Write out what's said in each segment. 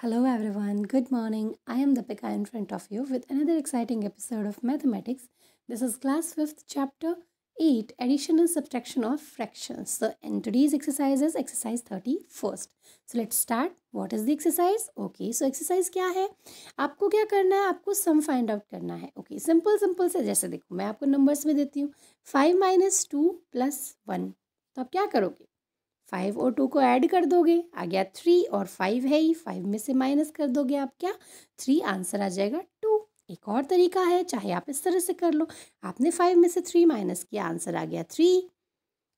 Hello everyone, good morning. I am Dipika in front of you with another exciting episode of Mathematics. This is class 5th chapter 8 addition and subtraction of fractions. So in today's exercise is exercise 31st. So let's start. What is the exercise? Okay, so exercise क्या है आपको क्या करना है आपको sum find out करना है okay simple simple से जैसे देखो मैं आपको नंबर्स में देती हूँ five minus two plus one तो आप क्या करोगे फाइव और टू को ऐड कर दोगे आ गया थ्री और फाइव है ही फाइव में से माइनस कर दोगे आप क्या थ्री आंसर आ जाएगा टू एक और तरीका है चाहे आप इस तरह से कर लो आपने फाइव में से थ्री माइनस किया आंसर आ गया थ्री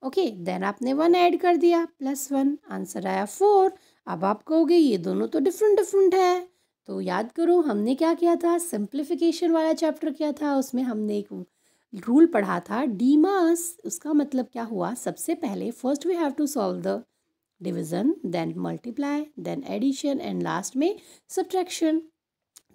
ओके देन आपने वन ऐड कर दिया प्लस वन आंसर आया फोर अब आप कहोगे ये दोनों तो डिफरेंट डिफरेंट है तो याद करो हमने क्या किया था सिंप्लीफिकेशन वाला चैप्टर किया था उसमें हमने एक रूल पढ़ा था डीमास उसका मतलब क्या हुआ सबसे पहले first we have to solve the division then multiply then addition and last में सब्ट्रैक्शन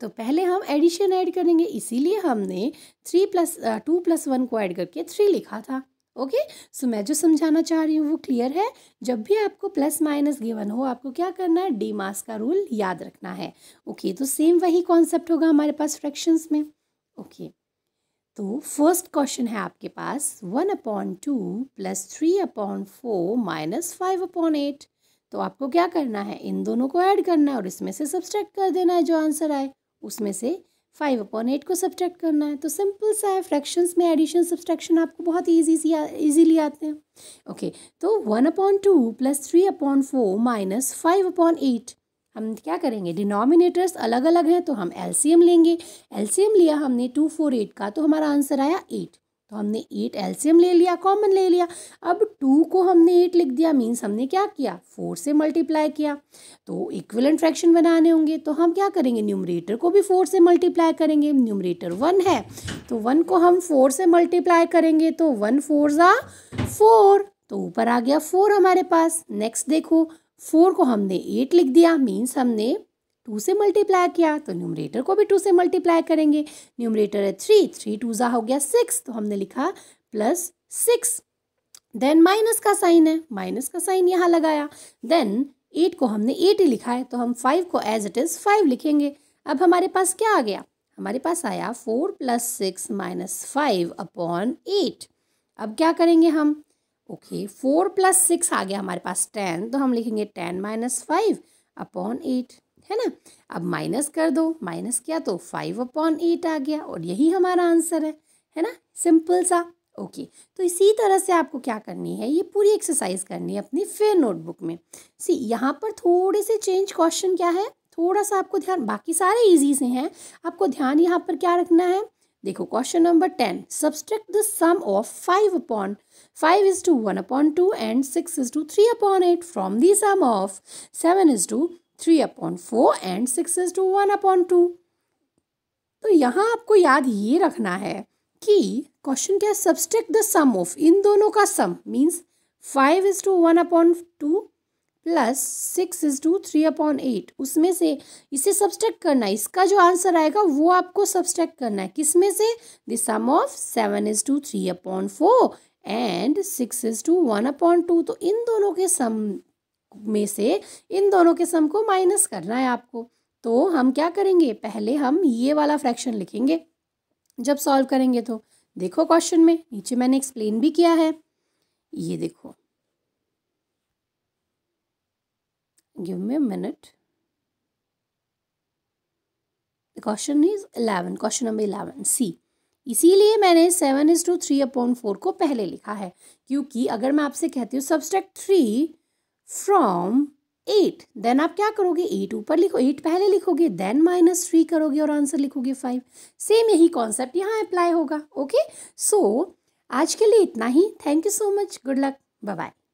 तो पहले हम एडिशन ऐड करेंगे इसीलिए हमने three plus two plus one को ऐड करके थ्री लिखा था ओके okay? सो so, मैं जो समझाना चाह रही हूँ वो क्लियर है जब भी आपको प्लस माइनस गिवन हो आपको क्या करना है डी मास का रूल याद रखना है ओके okay, तो सेम वही कॉन्सेप्ट होगा हमारे पास फ्रैक्शंस में ओके okay. तो फर्स्ट क्वेश्चन है आपके पास one upon two plus three upon four minus five upon eight तो आपको क्या करना है इन दोनों को ऐड करना है और इसमें से सब्सट्रैक्ट कर देना है जो आंसर आए उसमें से फाइव अपॉन एट को सब्सट्रैक्ट करना है तो सिंपल सा है फ्रैक्शंस में एडिशन सब्सट्रैक्शन आपको बहुत ईजी सी ईजीली आते हैं ओके तो one upon two plus three upon four minus five upon eight हम क्या करेंगे डिनोमिनेटर्स अलग अलग हैं तो हम एलसीएम लेंगे एलसीएम लिया हमने टू फोर एट का तो हमारा आंसर आया एट तो हमने एट एल्सियम ले लिया कॉमन ले लिया अब टू को हमने एट लिख दिया मीन्स हमने क्या किया फोर से मल्टीप्लाई किया तो इक्विलेंट फ्रैक्शन बनाने होंगे तो हम क्या करेंगे न्यूमरेटर को भी फोर से मल्टीप्लाई करेंगे न्यूमरेटर वन है तो वन को हम फोर से मल्टीप्लाई करेंगे तो वन फोर ज़ा फोर तो ऊपर आ गया फोर हमारे पास नेक्स्ट देखो फोर को हमने एट लिख दिया मीन्स हमने टू से मल्टीप्लाई किया तो न्यूमरेटर को भी टू से मल्टीप्लाई करेंगे न्यूमरेटर है थ्री थ्री टू ज़ा हो गया सिक्स तो हमने लिखा प्लस सिक्स देन माइनस का साइन है माइनस का साइन यहाँ लगाया देन एट को हमने एट ही लिखा है तो हम फाइव को एज इट इज़ फाइव लिखेंगे अब हमारे पास क्या आ गया हमारे पास आया four plus six minus five upon eight अब क्या करेंगे हम ओके फोर प्लस सिक्स आ गया हमारे पास टेन तो हम लिखेंगे ten minus five upon eight है ना अब माइनस कर दो माइनस किया तो फाइव अपॉन एट आ गया और यही हमारा आंसर है है ना सिंपल सा ओके okay. तो इसी तरह से आपको क्या करनी है ये पूरी एक्सरसाइज करनी है अपनी फिर नोटबुक में सी यहाँ पर थोड़े से चेंज क्वेश्चन क्या है थोड़ा सा आपको ध्यान बाकी सारे इजी से हैं आपको ध्यान यहाँ पर क्या रखना है देखो question number ten subtract the sum of five upon five is to one upon two and six is to three upon eight from the sum of seven is to three upon four and six is to one upon two तो यहाँ आपको याद ये रखना है कि question क्या है सब्सट्रैक्ट द सम ऑफ इन दोनों का sum means five is to one upon two plus six is to three upon eight उसमें से इसे सब्सट्रैक्ट करना है इसका जो आंसर आएगा वो आपको सब्सट्रैक्ट करना है किस में से the sum of seven is to three upon four and six is to one upon two तो इन दोनों के सम में से इन दोनों के सम को माइनस करना है आपको तो हम क्या करेंगे पहले हम ये वाला फ्रैक्शन लिखेंगे जब सॉल्व करेंगे तो देखो क्वेश्चन में नीचे मैंने एक्सप्लेन भी किया है ये देखो give me a minute the question is eleven question number eleven see इसीलिए मैंने seven is to three upon four को पहले लिखा है क्योंकि अगर मैं आपसे कहती हूँ subtract three from eight then आप क्या करोगे एट ऊपर लिखो एट पहले लिखोगे देन माइनस थ्री करोगे और आंसर लिखोगे फाइव सेम यही कॉन्सेप्ट यहाँ अप्लाई होगा ओके सो so, आज के लिए इतना ही thank you so much good luck bye